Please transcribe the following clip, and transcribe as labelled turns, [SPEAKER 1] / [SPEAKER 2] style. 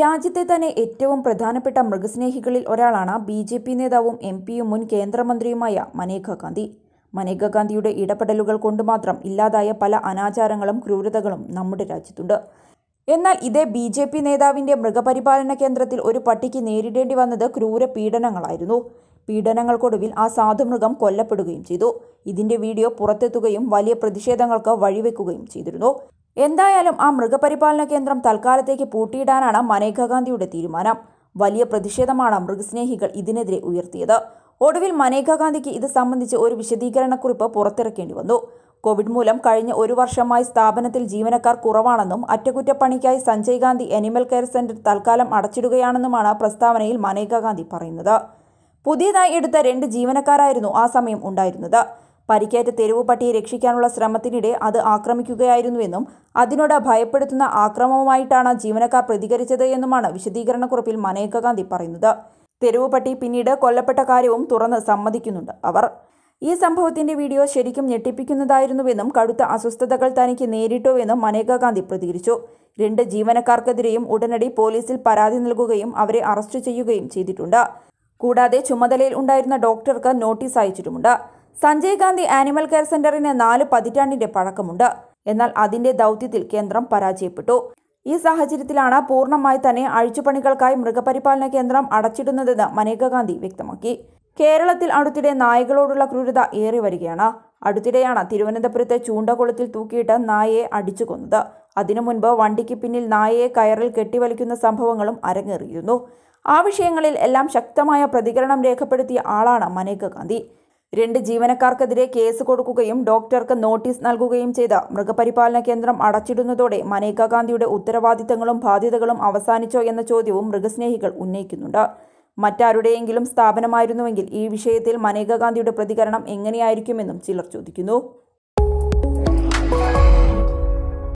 [SPEAKER 1] രാജ്യത്തെ തന്നെ ഏറ്റവും പ്രധാനപ്പെട്ട മൃഗസ്നേഹികളിൽ ഒരാളാണ് ബി ജെ പി നേതാവും എം പിയും മുൻ കേന്ദ്രമന്ത്രിയുമായ മനേക ഗാന്ധി മനേക ഗാന്ധിയുടെ ഇടപെടലുകൾ കൊണ്ട് മാത്രം ഇല്ലാതായ പല അനാചാരങ്ങളും ക്രൂരതകളും നമ്മുടെ രാജ്യത്തുണ്ട് എന്നാൽ ഇതേ ബി ജെ പി നേതാവിൻ്റെ മൃഗപരിപാലന കേന്ദ്രത്തിൽ ഒരു പട്ടിക്ക് നേരിടേണ്ടി വന്നത് ക്രൂര പീഡനങ്ങളായിരുന്നു പീഡനങ്ങൾക്കൊടുവിൽ ആ സാധുമൃഗം കൊല്ലപ്പെടുകയും ചെയ്തു ഇതിന്റെ വീഡിയോ പുറത്തെത്തുകയും വലിയ പ്രതിഷേധങ്ങൾക്ക് വഴിവെക്കുകയും ചെയ്തിരുന്നു എന്തായാലും ആ മൃഗപരിപാലന കേന്ദ്രം തൽക്കാലത്തേക്ക് പൂട്ടിയിടാനാണ് മനേക ഗാന്ധിയുടെ തീരുമാനം വലിയ പ്രതിഷേധമാണ് മൃഗസ്നേഹികൾ ഇതിനെതിരെ ഉയർത്തിയത് ഒടുവിൽ മനേക ഗാന്ധിക്ക് ഇത് സംബന്ധിച്ച് ഒരു വിശദീകരണക്കുറിപ്പ് പുറത്തിറക്കേണ്ടി വന്നു കോവിഡ് മൂലം കഴിഞ്ഞ ഒരു വർഷമായി സ്ഥാപനത്തിൽ ജീവനക്കാർ കുറവാണെന്നും അറ്റകുറ്റപ്പണിക്കായി Sanjay Gandhi animal care centre തൽക്കാലം അടച്ചിടുകയാണെന്നുമാണ് പ്രസ്താവനയിൽ മനേക ഗാന്ധി പറയുന്നത് പുതിയതായി എടുത്ത രണ്ട് ജീവനക്കാരായിരുന്നു ആ സമയം ഉണ്ടായിരുന്നത് പരിക്കേറ്റ തെരുവ് പട്ടിയെ രക്ഷിക്കാനുള്ള ശ്രമത്തിനിടെ അത് ആക്രമിക്കുകയായിരുന്നുവെന്നും അതിനോട് ഭയപ്പെടുത്തുന്ന ആക്രമവുമായിട്ടാണ് ജീവനക്കാർ പ്രതികരിച്ചത് എന്നുമാണ് വിശദീകരണക്കുറിപ്പിൽ മനേകാന്തി പറയുന്നത് തെരുവ് പട്ടി പിന്നീട് കൊല്ലപ്പെട്ട കാര്യവും തുറന്ന് സമ്മതിക്കുന്നുണ്ട് അവർ ഈ സംഭവത്തിന്റെ വീഡിയോ ശരിക്കും ഞെട്ടിപ്പിക്കുന്നതായിരുന്നുവെന്നും കടുത്ത അസ്വസ്ഥതകൾ തനിക്ക് നേരിട്ടുവെന്നും മനേകാന്തി പ്രതികരിച്ചു രണ്ട് ജീവനക്കാർക്കെതിരെയും ഉടനടി പോലീസിൽ പരാതി നൽകുകയും അവരെ അറസ്റ്റ് ചെയ്യുകയും ചെയ്തിട്ടുണ്ട് കൂടാതെ ചുമതലയിൽ ഉണ്ടായിരുന്ന ഡോക്ടർക്ക് നോട്ടീസ് അയച്ചിട്ടുമുണ്ട് സഞ്ജയ് ഗാന്ധി ആനിമൽ കെയർ സെന്ററിന് നാല് പതിറ്റാണ്ടിന്റെ പഴക്കമുണ്ട് എന്നാൽ അതിന്റെ ദൗത്യത്തിൽ കേന്ദ്രം പരാജയപ്പെട്ടു ഈ സാഹചര്യത്തിലാണ് പൂർണ്ണമായി തന്നെ അഴിച്ചുപണികൾക്കായി മൃഗപരിപാലന കേന്ദ്രം അടച്ചിടുന്നതെന്ന് മനേക ഗാന്ധി വ്യക്തമാക്കി കേരളത്തിൽ അടുത്തിടെ നായകളോടുള്ള ക്രൂരത ഏറി വരികയാണ് അടുത്തിടെയാണ് തിരുവനന്തപുരത്തെ ചൂണ്ടകുളത്തിൽ തൂക്കിയിട്ട് നായയെ അടിച്ചു കൊന്നത് അതിനു മുൻപ് വണ്ടിക്ക് പിന്നിൽ നായയെ കയറിൽ കെട്ടിവലിക്കുന്ന സംഭവങ്ങളും അരങ്ങേറിയിരുന്നു ആ വിഷയങ്ങളിൽ എല്ലാം ശക്തമായ പ്രതികരണം രേഖപ്പെടുത്തിയ ആളാണ് മനേക ഗാന്ധി രണ്ട് ജീവനക്കാർക്കെതിരെ കേസ് കൊടുക്കുകയും ഡോക്ടർക്ക് നോട്ടീസ് നൽകുകയും ചെയ്ത മൃഗപരിപാലന കേന്ദ്രം അടച്ചിടുന്നതോടെ മനേകാ ഗാന്ധിയുടെ ഉത്തരവാദിത്തങ്ങളും ബാധ്യതകളും അവസാനിച്ചോ എന്ന ചോദ്യവും മൃഗസ്നേഹികൾ ഉന്നയിക്കുന്നുണ്ട് മറ്റാരുടെയെങ്കിലും സ്ഥാപനമായിരുന്നുവെങ്കിൽ ഈ വിഷയത്തിൽ മനേകാ ഗാന്ധിയുടെ പ്രതികരണം എങ്ങനെയായിരിക്കുമെന്നും ചിലർ ചോദിക്കുന്നു